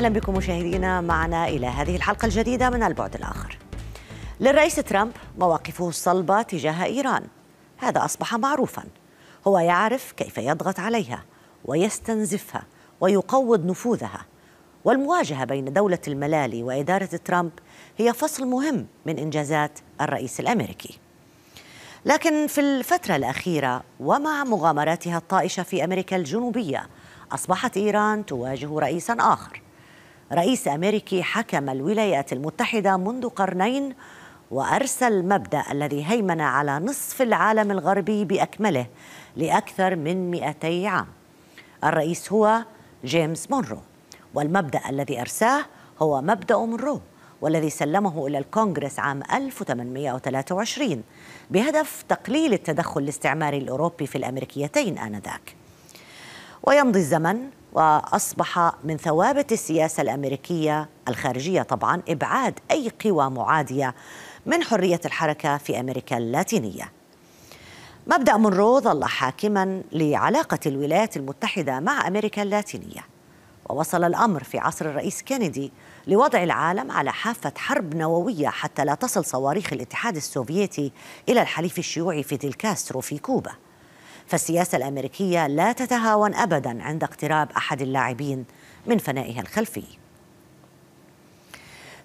أهلا بكم مشاهدينا معنا إلى هذه الحلقة الجديدة من البعد الآخر للرئيس ترامب مواقفه الصلبة تجاه إيران هذا أصبح معروفا هو يعرف كيف يضغط عليها ويستنزفها ويقوض نفوذها والمواجهة بين دولة الملالي وإدارة ترامب هي فصل مهم من إنجازات الرئيس الأمريكي لكن في الفترة الأخيرة ومع مغامراتها الطائشة في أمريكا الجنوبية أصبحت إيران تواجه رئيسا آخر رئيس أمريكي حكم الولايات المتحدة منذ قرنين وأرسى المبدأ الذي هيمن على نصف العالم الغربي بأكمله لأكثر من 200 عام الرئيس هو جيمس مونرو والمبدأ الذي أرساه هو مبدأ مونرو والذي سلمه إلى الكونغرس عام 1823 بهدف تقليل التدخل الاستعماري الأوروبي في الأمريكيتين آنذاك ويمضي الزمن واصبح من ثوابت السياسه الامريكيه الخارجيه طبعا ابعاد اي قوى معاديه من حريه الحركه في امريكا اللاتينيه. مبدا مونرو ظل حاكما لعلاقه الولايات المتحده مع امريكا اللاتينيه. ووصل الامر في عصر الرئيس كينيدي لوضع العالم على حافه حرب نوويه حتى لا تصل صواريخ الاتحاد السوفيتي الى الحليف الشيوعي فيديل كاسترو في كوبا. فالسياسة الأمريكية لا تتهاون أبدا عند اقتراب أحد اللاعبين من فنائها الخلفي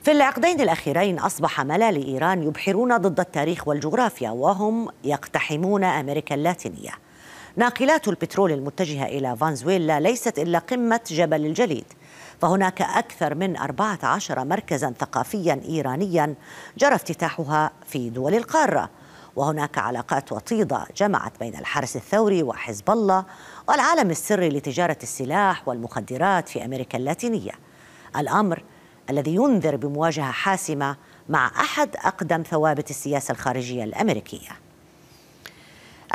في العقدين الأخيرين أصبح ملال إيران يبحرون ضد التاريخ والجغرافيا وهم يقتحمون أمريكا اللاتينية ناقلات البترول المتجهة إلى فنزويلا ليست إلا قمة جبل الجليد فهناك أكثر من 14 مركزا ثقافيا إيرانيا جرى افتتاحها في دول القارة وهناك علاقات وطيدة جمعت بين الحرس الثوري وحزب الله والعالم السري لتجارة السلاح والمخدرات في أمريكا اللاتينية الأمر الذي ينذر بمواجهة حاسمة مع أحد أقدم ثوابت السياسة الخارجية الأمريكية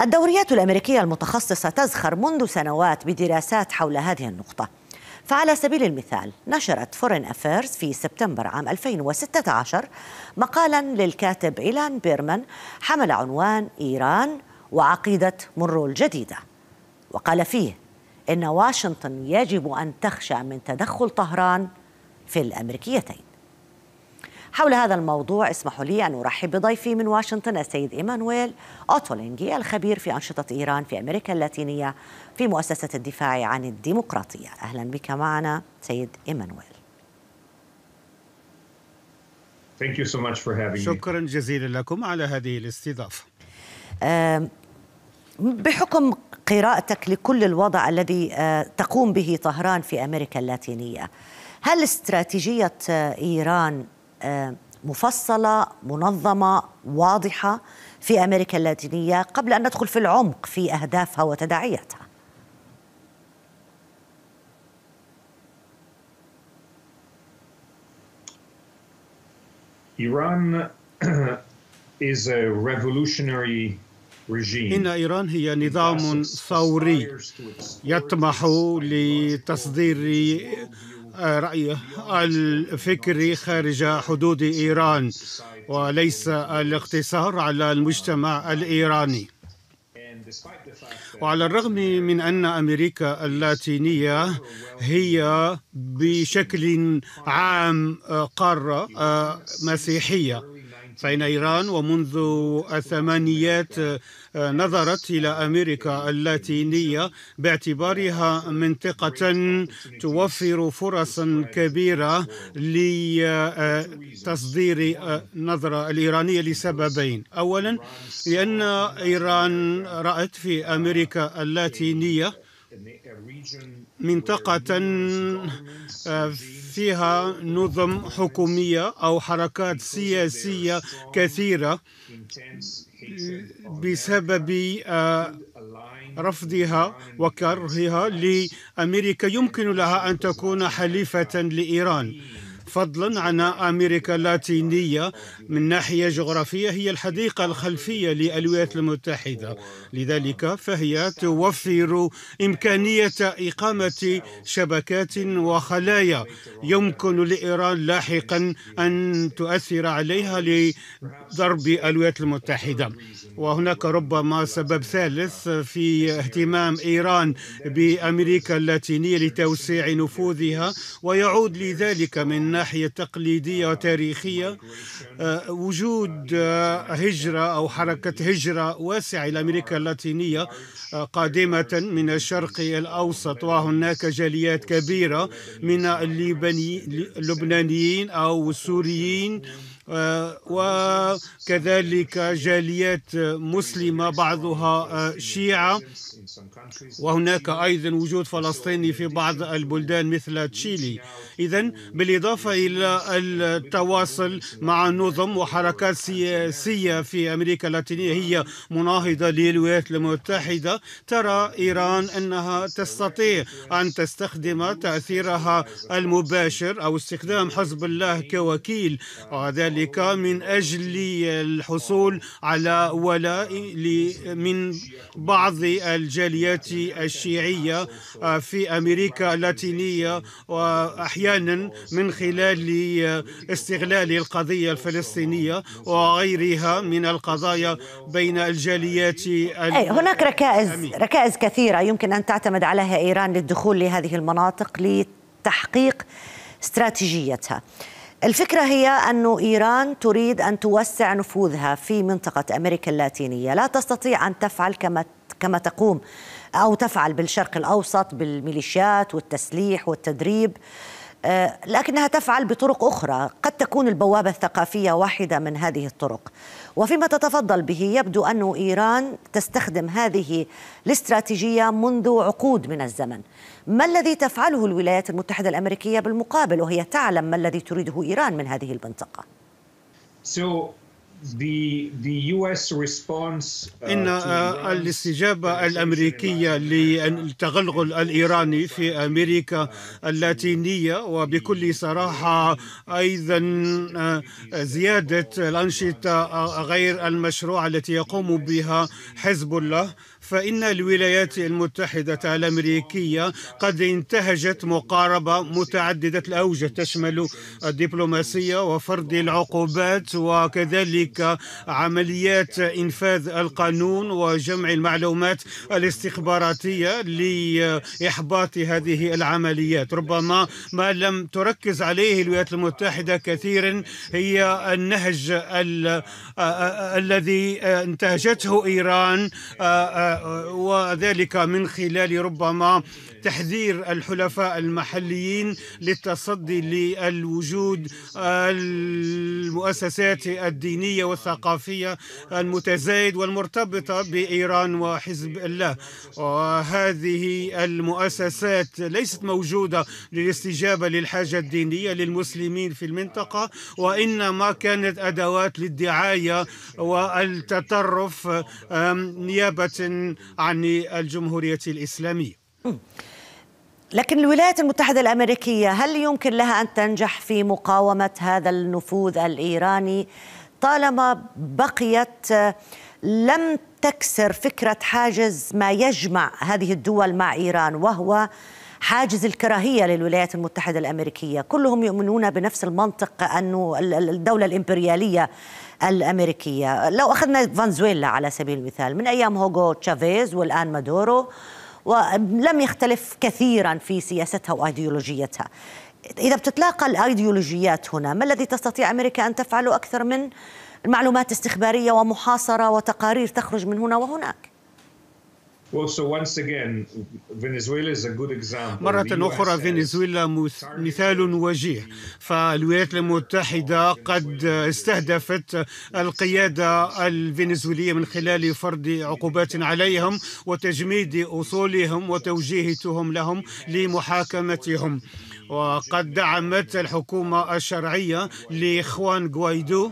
الدوريات الأمريكية المتخصصة تزخر منذ سنوات بدراسات حول هذه النقطة فعلى سبيل المثال نشرت فورين أفيرز في سبتمبر عام 2016 مقالا للكاتب إيلان بيرمان حمل عنوان إيران وعقيدة مرو الجديدة وقال فيه إن واشنطن يجب أن تخشى من تدخل طهران في الأمريكيتين حول هذا الموضوع اسمحوا لي أن أرحب بضيفي من واشنطن السيد إيمانويل أوتولينجي الخبير في أنشطة إيران في أمريكا اللاتينية في مؤسسة الدفاع عن الديمقراطية أهلا بك معنا سيد إيمانويل شكرا جزيلا لكم على هذه الاستضافة بحكم قراءتك لكل الوضع الذي أه، تقوم به طهران في أمريكا اللاتينية هل استراتيجية أه، إيران آه، مفصله منظمه واضحه في امريكا اللاتينيه قبل ان ندخل في العمق في اهدافها وتداعياتها إيران is a revolutionary إن إيران هي نظام ثوري يطمح لتصدير رأيه الفكري خارج حدود إيران وليس الاقتصار على المجتمع الإيراني وعلى الرغم من أن أمريكا اللاتينية هي بشكل عام قارة آه، مسيحية فإن إيران ومنذ الثمانيات آه، نظرت إلى أمريكا اللاتينية باعتبارها منطقة توفر فرصا كبيرة لتصدير آه، آه، النظرة الإيرانية لسببين أولا لأن إيران رأت في أمريكا اللاتينية منطقة فيها نظم حكومية أو حركات سياسية كثيرة بسبب آه، رفضها وكرهها لأمريكا يمكن لها أن تكون حليفة لإيران فضلا عن أمريكا اللاتينية من ناحية جغرافية هي الحديقة الخلفية للولايات المتحدة لذلك فهي توفر إمكانية إقامة شبكات وخلايا يمكن لإيران لاحقا أن تؤثر عليها لضرب الولايات المتحدة وهناك ربما سبب ثالث في اهتمام إيران بأمريكا اللاتينية لتوسيع نفوذها ويعود لذلك من ناحية تقليدية وتاريخية آه، وجود آه، هجرة أو حركة هجرة واسعة إلى أمريكا اللاتينية آه، قادمة من الشرق الأوسط وهناك جاليات كبيرة من اللبنانيين أو السوريين آه، وكذلك جاليات مسلمة بعضها آه، شيعة وهناك أيضا وجود فلسطيني في بعض البلدان مثل تشيلي إذا بالإضافة إلى التواصل مع نظم وحركات سياسية في أمريكا اللاتينية هي مناهضة للولايات المتحدة ترى إيران أنها تستطيع أن تستخدم تأثيرها المباشر أو استخدام حزب الله كوكيل وذلك ذلك من أجل الحصول على ولاء من بعض الجاليات الشيعية آه، في أمريكا اللاتينية وأحيانا من خلال استغلال القضية الفلسطينية وغيرها من القضايا بين الجاليات أي هناك ركائز ركائز كثيرة يمكن أن تعتمد عليها إيران للدخول لهذه المناطق لتحقيق استراتيجيتها الفكرة هي أن إيران تريد أن توسع نفوذها في منطقة أمريكا اللاتينية لا تستطيع أن تفعل كما كما تقوم أو تفعل بالشرق الأوسط بالميليشيات والتسليح والتدريب آه، لكنها تفعل بطرق أخرى قد تكون البوابة الثقافية واحدة من هذه الطرق وفيما تتفضل به يبدو أن إيران تستخدم هذه الاستراتيجية منذ عقود من الزمن ما الذي تفعله الولايات المتحدة الأمريكية بالمقابل وهي تعلم ما الذي تريده إيران من هذه المنطقة؟ Uh, إن آه، الاستجابة الأمريكية للتغلغل الإيراني في أمريكا uh, اللاتينية وبكل صراحة أيضا آه، زيادة الأنشطة غير المشروعة التي يقوم بها حزب الله فإن الولايات المتحدة الأمريكية قد انتهجت مقاربة متعددة الأوجه تشمل الدبلوماسية وفرض العقوبات وكذلك عمليات إنفاذ القانون وجمع المعلومات الاستخباراتية لإحباط هذه العمليات ربما ما لم تركز عليه الولايات المتحدة كثيرا هي النهج الذي انتهجته إيران وذلك من خلال ربما تحذير الحلفاء المحليين للتصدي للوجود المؤسسات الدينية والثقافية المتزايد والمرتبطة بإيران وحزب الله وهذه المؤسسات ليست موجودة للاستجابة للحاجة الدينية للمسلمين في المنطقة وإنما كانت أدوات للدعاية والتطرف نيابة عن الجمهورية الإسلامية لكن الولايات المتحدة الأمريكية هل يمكن لها أن تنجح في مقاومة هذا النفوذ الإيراني طالما بقيت لم تكسر فكرة حاجز ما يجمع هذه الدول مع إيران وهو حاجز الكراهية للولايات المتحدة الأمريكية كلهم يؤمنون بنفس المنطق أن الدولة الإمبريالية الأمريكية لو أخذنا فنزويلا على سبيل المثال من أيام هوغو تشافيز والآن مادورو ولم يختلف كثيرا في سياستها وأيديولوجيتها إذا بتتلاقى الأيديولوجيات هنا ما الذي تستطيع أمريكا أن تفعله أكثر من معلومات استخبارية ومحاصرة وتقارير تخرج من هنا وهناك مرة أخرى فنزويلا مثال وجيه فالولايات المتحدة قد استهدفت القيادة الفنزويلية من خلال فرض عقوبات عليهم وتجميد أصولهم وتوجيهتهم لهم لمحاكمتهم وقد دعمت الحكومة الشرعية لإخوان غوايدو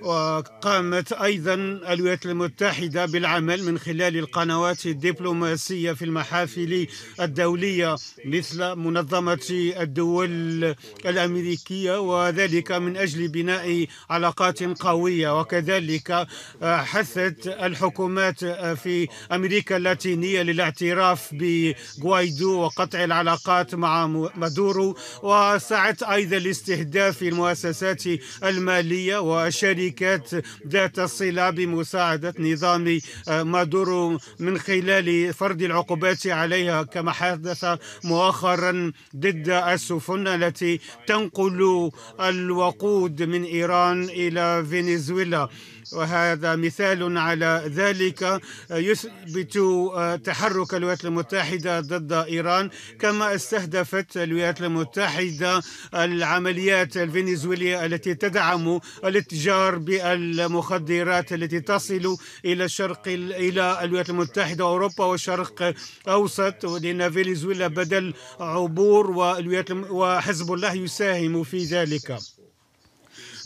وقامت أيضا الولايات المتحدة بالعمل من خلال القنوات الدبلوماسية في المحافل الدولية مثل منظمة الدول الأمريكية وذلك من أجل بناء علاقات قوية وكذلك حثت الحكومات في أمريكا اللاتينية للاعتراف بغوايدو وقطع العلاقات مع مادورو وسعت أيضا لاستهداف المؤسسات المالية والشركات شركات ذات الصلة بمساعدة نظام آه، مادورو من خلال فرض العقوبات عليها كما حدث مؤخرا ضد السفن التي تنقل الوقود من إيران إلى فنزويلا وهذا مثال على ذلك آه، يثبت آه، تحرك الولايات المتحدة ضد إيران كما استهدفت الولايات المتحدة العمليات الفنزويلية التي تدعم الاتجار بالمخدرات التي تصل إلى الشرق إلى الولايات المتحدة وأوروبا والشرق أوسط لأن فنزويلا بدل عبور والولايات وحزب الله يساهم في ذلك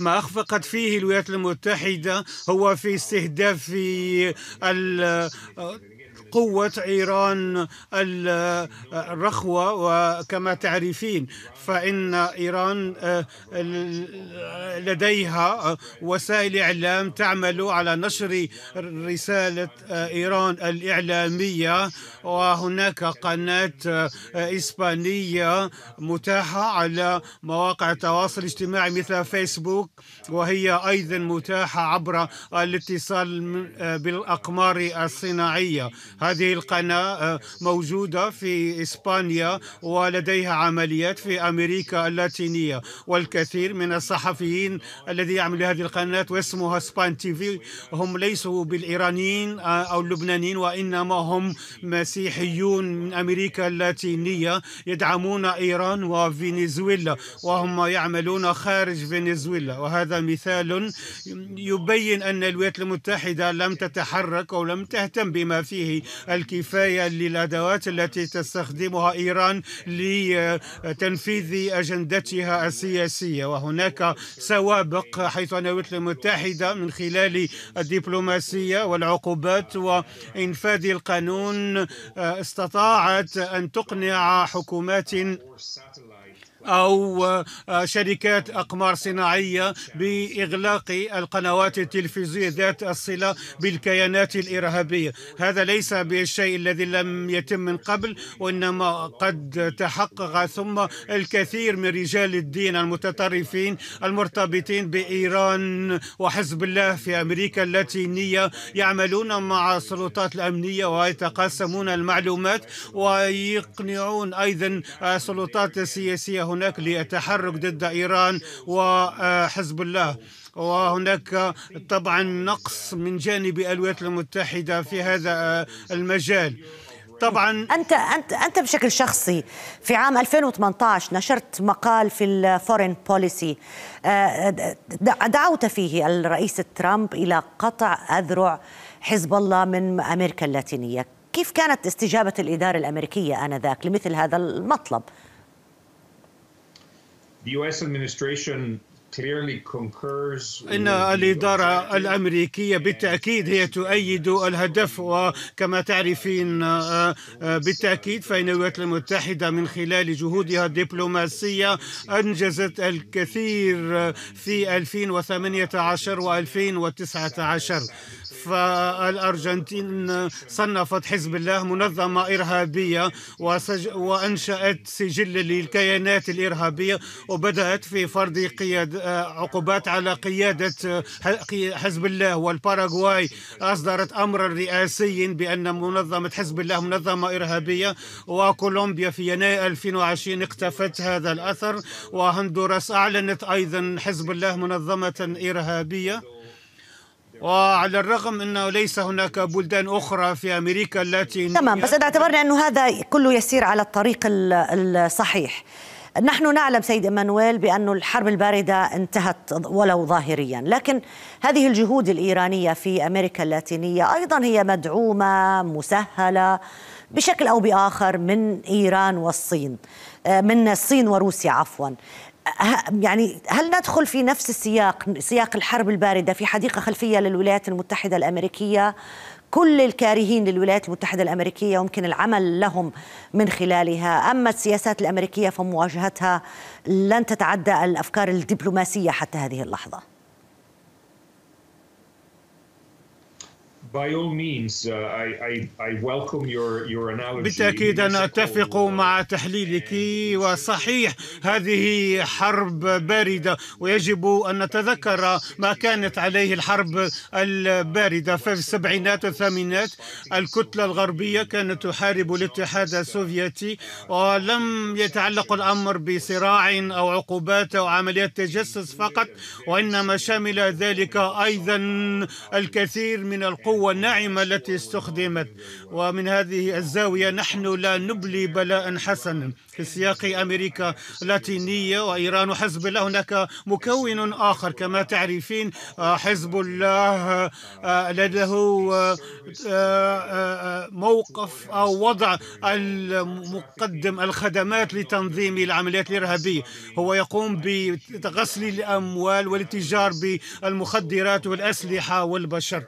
ما أخفقت فيه الولايات المتحدة هو في استهداف قوة إيران الرخوة وكما تعرفين فإن إيران آه، لديها آه، وسائل إعلام تعمل على نشر رسالة آه، إيران الإعلامية وهناك قناة إسبانية متاحة على مواقع التواصل الاجتماعي مثل فيسبوك وهي أيضا متاحة عبر الاتصال بالأقمار الصناعية هذه القناة موجودة في إسبانيا ولديها عمليات في أمريكا أمريكا اللاتينية والكثير من الصحفيين الذي يعمل هذه القناة واسمها سبان تي في هم ليسوا بالإيرانيين آه، أو اللبنانيين وإنما هم مسيحيون من أمريكا اللاتينية يدعمون إيران وفنزويلا وهم يعملون خارج فنزويلا وهذا مثال يبين أن الولايات المتحدة لم تتحرك أو لم تهتم بما فيه الكفاية للأدوات التي تستخدمها إيران لتنفيذ تنفيذ أجندتها السياسية وهناك سوابق حيث أن الولايات المتحدة من خلال الدبلوماسية والعقوبات وإنفاذ القانون آه، استطاعت أن تقنع حكومات أو آه، شركات أقمار صناعية بإغلاق القنوات التلفزيونية ذات الصلة بالكيانات الإرهابية هذا ليس بالشيء الذي لم يتم من قبل وإنما قد تحقق ثم الكثير من رجال الدين المتطرفين المرتبطين بإيران وحزب الله في أمريكا اللاتينية يعملون مع السلطات الأمنية ويتقاسمون المعلومات ويقنعون أيضا السلطات السياسية هناك لتحرك ضد إيران وحزب الله وهناك طبعا نقص من جانب الولايات المتحدة في هذا المجال طبعا انت انت انت بشكل شخصي في عام 2018 نشرت مقال في الفورين بوليسي آه، دعوت فيه الرئيس ترامب الى قطع اذرع حزب الله من امريكا اللاتينيه كيف كانت استجابه الاداره الامريكيه انذاك لمثل هذا المطلب The US administration clearly concurs. إن الإدارة الأمريكية بالتأكيد هي تؤيد الهدف وكما تعرفين آه، آه، بالتأكيد فإن الولايات المتحدة من خلال جهودها الدبلوماسية أنجزت الكثير آه، في 2018 و2019 فالأرجنتين صنفت حزب الله منظمة إرهابية وسج... وأنشأت سجل للكيانات الإرهابية وبدأت في فرض قياد... آه، عقوبات على قيادة آه، حزب الله والباراغواي أصدرت أمرا رئاسيا بأن منظمة حزب الله منظمة إرهابية وكولومبيا في يناير 2020 اقتفت هذا الأثر وهندوراس أعلنت أيضا حزب الله منظمة إرهابية وعلى الرغم أنه ليس هناك بلدان أخرى في أمريكا التي تمام بس إذا اعتبرنا أنه هذا كله يسير على الطريق الصحيح نحن نعلم سيد إيمانويل بأن الحرب الباردة انتهت ولو ظاهريا لكن هذه الجهود الإيرانية في أمريكا اللاتينية أيضا هي مدعومة مسهلة بشكل أو بآخر من إيران والصين آه، من الصين وروسيا عفوا يعني هل ندخل في نفس السياق سياق الحرب البارده في حديقه خلفيه للولايات المتحده الامريكيه كل الكارهين للولايات المتحده الامريكيه يمكن العمل لهم من خلالها، اما السياسات الامريكيه فمواجهتها لن تتعدى الافكار الدبلوماسيه حتى هذه اللحظه. By all means, uh, I, I, I welcome your, your analogy. بالتأكيد أنا أتفق uh, مع تحليلك وصحيح هذه حرب باردة ويجب أن نتذكر ما كانت عليه الحرب الباردة في السبعينات والثمانينات الكتلة الغربية كانت تحارب الاتحاد السوفيتي ولم يتعلق الأمر بصراع أو عقوبات أو عمليات تجسس فقط وإنما شمل ذلك أيضا الكثير من القوة القوة الناعمة التي استخدمت ومن هذه الزاوية نحن لا نبلي بلاء حسنا في سياق أمريكا اللاتينية وإيران وحزب الله هناك مكون آخر كما تعرفين حزب الله آه، لديه آه، آه، موقف أو وضع المقدم الخدمات لتنظيم العمليات الإرهابية هو يقوم بغسل الأموال والاتجار بالمخدرات والأسلحة والبشر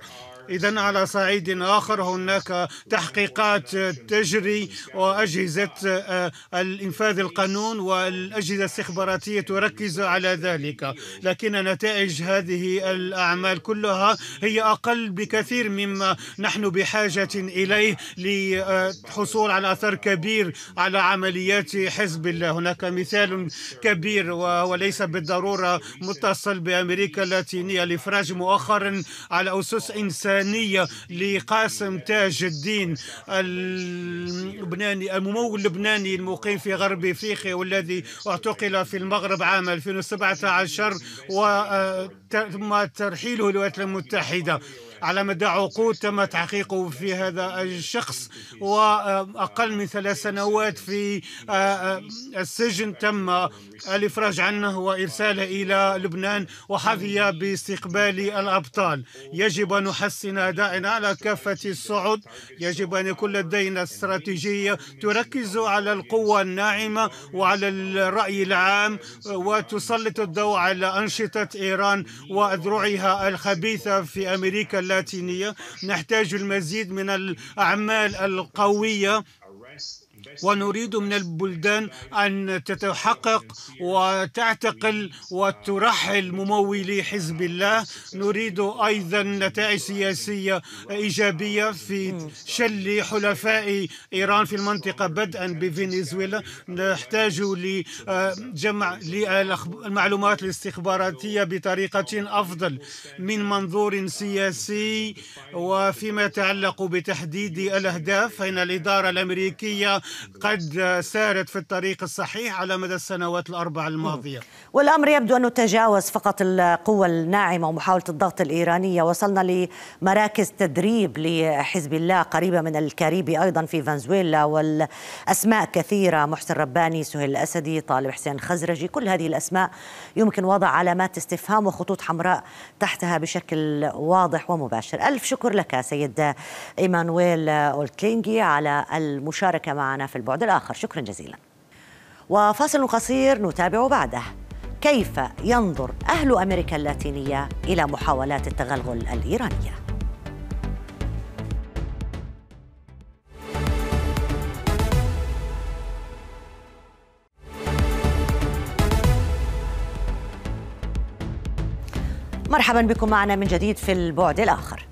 إذا على صعيد آخر هناك تحقيقات تجري وأجهزة آه، الإنفاذ القانون والأجهزة الاستخباراتية تركز على ذلك لكن نتائج هذه الأعمال كلها هي أقل بكثير مما نحن بحاجة إليه للحصول على أثر كبير على عمليات حزب الله هناك مثال كبير وليس بالضرورة متصل بأمريكا اللاتينية لفراج مؤخرا على أسس إنسان الإنسانية لقاسم تاج الدين اللبناني الممول اللبناني المقيم في غرب افريقيا والذي اعتقل في المغرب عام 2017 وتم آه، ترحيله للولايات المتحدة على مدى عقود تم تحقيقه في هذا الشخص وأقل من ثلاث سنوات في آه، آه، السجن تم الإفراج عنه وإرساله إلى لبنان وحظي باستقبال الأبطال يجب أن نحسن أدائنا على كافة الصعد يجب أن يكون لدينا استراتيجية تركز على القوة الناعمة وعلى الرأي العام وتسلط الضوء على أنشطة إيران وأذرعها الخبيثة في أمريكا اللاتينية نحتاج المزيد من الأعمال القوية ونريد من البلدان أن تتحقق وتعتقل وترحل ممولي حزب الله نريد أيضا نتائج سياسية إيجابية في شل حلفاء إيران في المنطقة بدءا بفنزويلا نحتاج لجمع المعلومات الاستخباراتية بطريقة أفضل من منظور سياسي وفيما يتعلق بتحديد الأهداف فإن الإدارة الأمريكية قد سارت في الطريق الصحيح على مدى السنوات الأربع الماضية والأمر يبدو أنه تجاوز فقط القوة الناعمة ومحاولة الضغط الإيرانية وصلنا لمراكز تدريب لحزب الله قريبة من الكاريبي أيضا في فنزويلا والأسماء كثيرة محسن رباني سهيل الأسدي طالب حسين خزرجي كل هذه الأسماء يمكن وضع علامات استفهام وخطوط حمراء تحتها بشكل واضح ومباشر ألف شكر لك سيد إيمانويل أولتلينجي على المشاركة معنا في البعد الآخر شكرا جزيلا وفاصل قصير نتابع بعده كيف ينظر أهل أمريكا اللاتينية إلى محاولات التغلغل الإيرانية مرحبا بكم معنا من جديد في البعد الآخر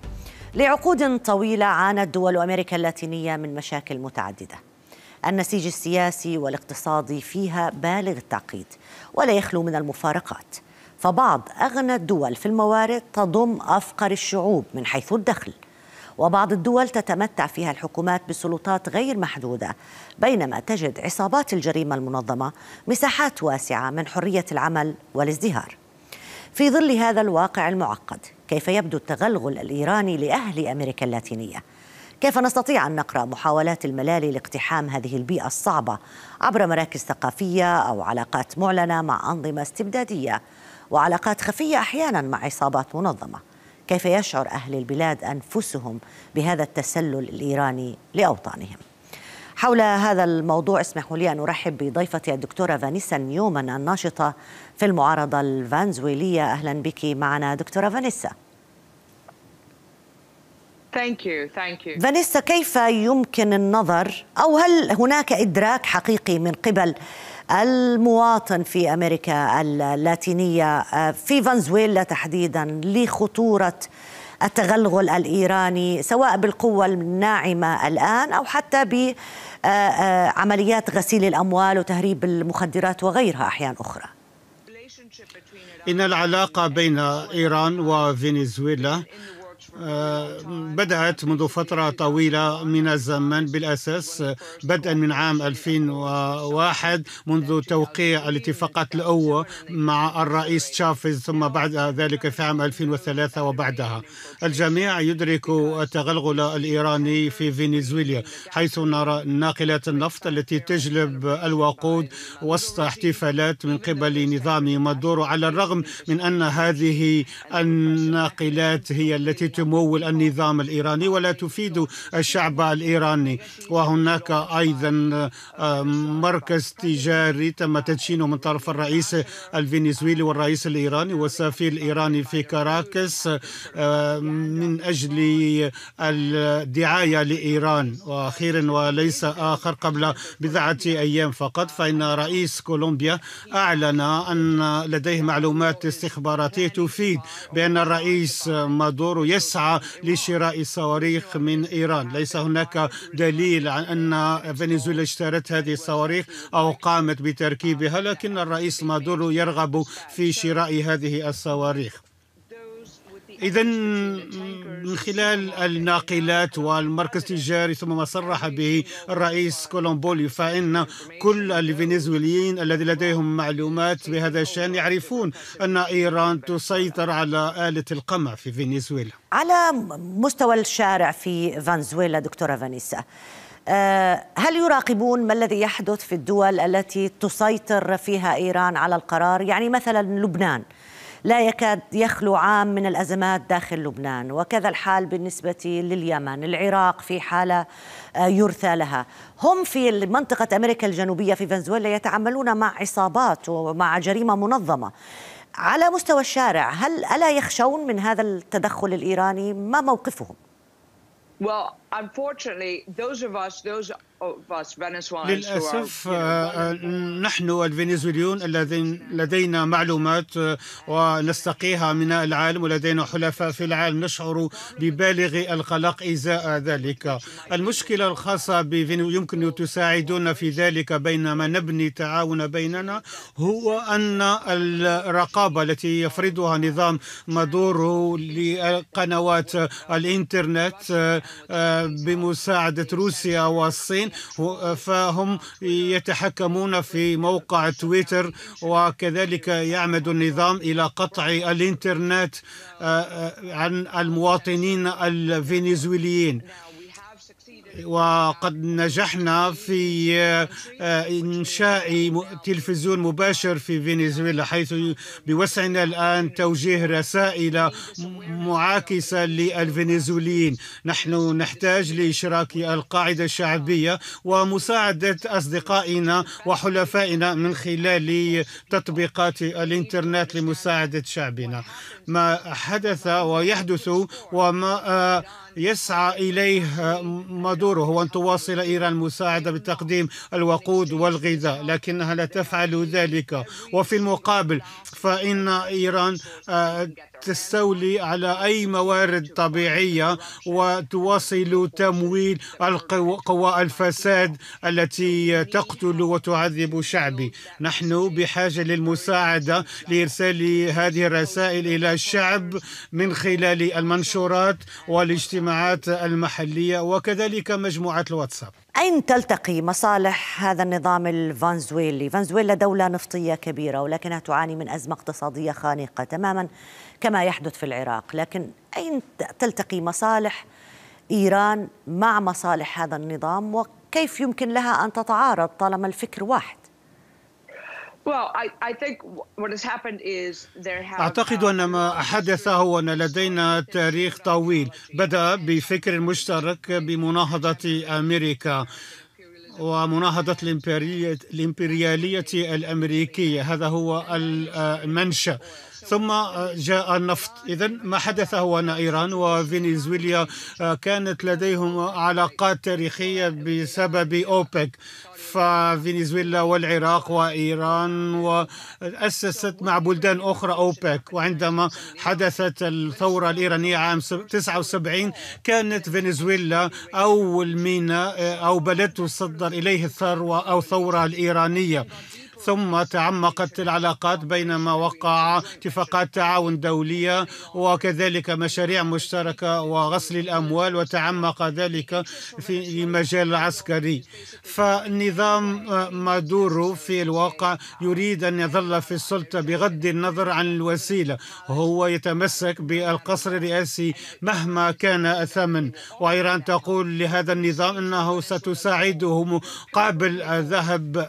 لعقود طويلة عانت دول أمريكا اللاتينية من مشاكل متعددة النسيج السياسي والاقتصادي فيها بالغ التعقيد ولا يخلو من المفارقات فبعض أغنى الدول في الموارد تضم أفقر الشعوب من حيث الدخل وبعض الدول تتمتع فيها الحكومات بسلطات غير محدوده بينما تجد عصابات الجريمه المنظمه مساحات واسعه من حريه العمل والازدهار في ظل هذا الواقع المعقد كيف يبدو التغلغل الايراني لاهل امريكا اللاتينيه كيف نستطيع أن نقرأ محاولات الملالي لاقتحام هذه البيئة الصعبة عبر مراكز ثقافية أو علاقات معلنة مع أنظمة استبدادية وعلاقات خفية أحيانا مع عصابات منظمة كيف يشعر أهل البلاد أنفسهم بهذا التسلل الإيراني لأوطانهم حول هذا الموضوع اسمحوا لي أن أرحب بضيفتي الدكتورة فانيسا نيومان الناشطة في المعارضة الفنزويلية أهلا بك معنا دكتورة فانيسا Thank you, thank you. فانيسا كيف يمكن النظر أو هل هناك إدراك حقيقي من قبل المواطن في أمريكا اللاتينية آه، في فنزويلا تحديدا لخطورة التغلغل الإيراني سواء بالقوة الناعمة الآن أو حتى بعمليات آه، آه، غسيل الأموال وتهريب المخدرات وغيرها أحيان أخرى إن العلاقة بين إيران وفنزويلا آه، بدأت منذ فترة طويلة من الزمن بالأساس آه، بدءا من عام 2001 منذ توقيع الاتفاقات الأولى مع الرئيس تشافيز ثم بعد ذلك في عام 2003 وبعدها الجميع يدرك التغلغل الإيراني في فنزويلا حيث نرى ناقلات النفط التي تجلب الوقود وسط احتفالات من قبل نظام مادورو على الرغم من أن هذه الناقلات هي التي تمول النظام الإيراني ولا تفيد الشعب الإيراني وهناك أيضا آه، مركز تجاري تم تدشينه من طرف الرئيس الفنزويلي والرئيس الإيراني والسفير الإيراني في كاراكس آه، من أجل الدعاية لإيران وأخيرا وليس آخر قبل بضعة أيام فقط فإن رئيس كولومبيا أعلن أن لديه معلومات استخباراتية تفيد بأن الرئيس مادورو يسعى تسعى لشراء الصواريخ من إيران ليس هناك دليل عن أن فنزويلا اشترت هذه الصواريخ أو قامت بتركيبها لكن الرئيس مادورو يرغب في شراء هذه الصواريخ إذا من خلال الناقلات والمركز التجاري ثم ما صرح به الرئيس كولومبولي فإن كل الفنزويليين الذي لديهم معلومات بهذا الشأن يعرفون أن إيران تسيطر على آلة القمع في فنزويلا على مستوى الشارع في فنزويلا دكتورة فانيسا آه، هل يراقبون ما الذي يحدث في الدول التي تسيطر فيها إيران على القرار يعني مثلا لبنان لا يكاد يخلو عام من الأزمات داخل لبنان وكذا الحال بالنسبة لليمن العراق في حالة آه، يرثى لها هم في منطقة أمريكا الجنوبية في فنزويلا يتعاملون مع عصابات ومع جريمة منظمة على مستوى الشارع هل ألا يخشون من هذا التدخل الإيراني ما موقفهم؟ Well, unfortunately, those of us, those للأسف آه، آه، نحن الفنزويليون الذين لدينا معلومات آه، ونستقيها من العالم ولدينا حلفاء في العالم نشعر ببالغ القلق إزاء ذلك المشكلة الخاصة بفنزويلا يمكن تساعدون في ذلك بينما نبني تعاون بيننا هو أن الرقابة التي يفرضها نظام مادورو لقنوات الإنترنت بمساعدة روسيا والصين فهم يتحكمون في موقع تويتر وكذلك يعمد النظام إلى قطع الإنترنت آه، آه، عن المواطنين الفنزويليين وقد نجحنا في آه، إنشاء تلفزيون مباشر في فنزويلا حيث بوسعنا الآن توجيه رسائل معاكسة للفنزويليين نحن نحتاج لإشراك القاعدة الشعبية ومساعدة أصدقائنا وحلفائنا من خلال تطبيقات الإنترنت لمساعدة شعبنا ما حدث ويحدث وما آه، يسعى إليه آه، مادورو هو أن تواصل إيران المساعدة بتقديم الوقود والغذاء لكنها لا تفعل ذلك وفي المقابل فإن إيران آه، تستولي على أي موارد طبيعية وتواصل تمويل القوى الفساد التي تقتل وتعذب شعبي نحن بحاجة للمساعدة لإرسال هذه الرسائل إلى الشعب من خلال المنشورات والاجتماعات المحلية وكذلك مجموعة الواتساب أين تلتقي مصالح هذا النظام الفنزويلي؟ فنزويلا دولة نفطية كبيرة ولكنها تعاني من أزمة اقتصادية خانقة تماما كما يحدث في العراق لكن أين تلتقي مصالح إيران مع مصالح هذا النظام وكيف يمكن لها أن تتعارض طالما الفكر واحد أعتقد أن ما حدث هو أن لدينا تاريخ طويل بدأ بفكر مشترك بمناهضة أمريكا ومناهضة الإمبريالية الأمريكية هذا هو المنشأ ثم آه، جاء النفط إذا ما حدث هو أن إيران وفنزويلا آه، كانت لديهم علاقات تاريخية بسبب أوبك ففنزويلا والعراق وإيران وأسست مع بلدان أخرى أوبك وعندما حدثت الثورة الإيرانية عام 79 كانت فنزويلا أول ميناء آه، أو بلد تصدر إليه الثروة أو الثورة الإيرانية ثم تعمقت العلاقات بينما وقع اتفاقات تعاون دولية وكذلك مشاريع مشتركة وغسل الأموال وتعمق ذلك في المجال العسكري فنظام مادورو في الواقع يريد أن يظل في السلطة بغض النظر عن الوسيلة هو يتمسك بالقصر الرئاسي مهما كان الثمن وإيران تقول لهذا النظام أنه ستساعده مقابل ذهب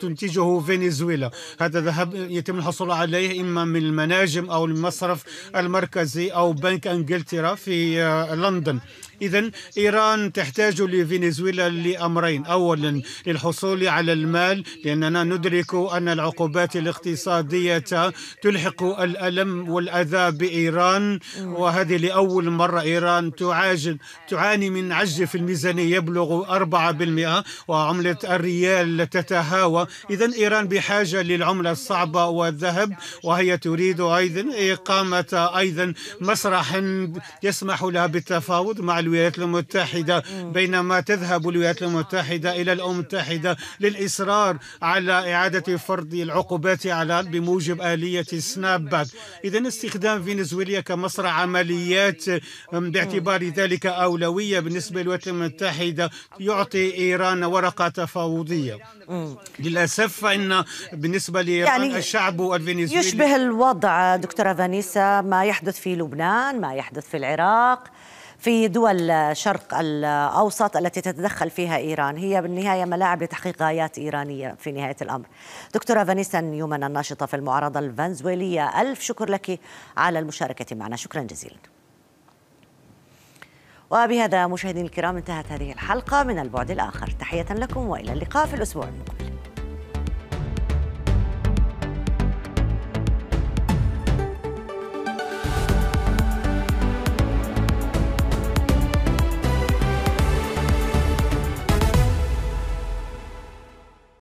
تنتج تنتجه فنزويلا هذا ذهب يتم الحصول عليه إما من المناجم أو المصرف المركزي أو بنك أنجلترا في آه، لندن إذا إيران تحتاج لفنزويلا لأمرين أولا للحصول على المال لأننا ندرك أن العقوبات الاقتصادية تلحق الألم والأذى بإيران وهذه لأول مرة إيران تعاجل تعاني من عجز في الميزانية يبلغ 4% وعملة الريال تتهاوى إذا إيران بحاجة للعملة الصعبة والذهب وهي تريد أيضا إقامة أيضا مسرحا يسمح لها بالتفاوض مع الولايات الولايات المتحدة بينما تذهب الولايات المتحدة إلى الأمم المتحدة للإصرار على إعادة فرض العقوبات على بموجب آلية سناب باك إذا استخدام فنزويلا كمصر عمليات باعتبار ذلك أولوية بالنسبة للولايات المتحدة يعطي إيران ورقة تفاوضية للأسف فإن بالنسبة لإيران يعني الشعب الفنزويلي يشبه الوضع دكتورة فانيسا ما يحدث في لبنان ما يحدث في العراق في دول شرق الأوسط التي تتدخل فيها إيران هي بالنهاية ملاعب لتحقيق غايات إيرانية في نهاية الأمر دكتورة فانيسا نيومان الناشطة في المعارضة الفنزويلية ألف شكر لك على المشاركة معنا شكرا جزيلا وبهذا مشاهدينا الكرام انتهت هذه الحلقة من البعد الآخر تحية لكم وإلى اللقاء في الأسبوع المقبل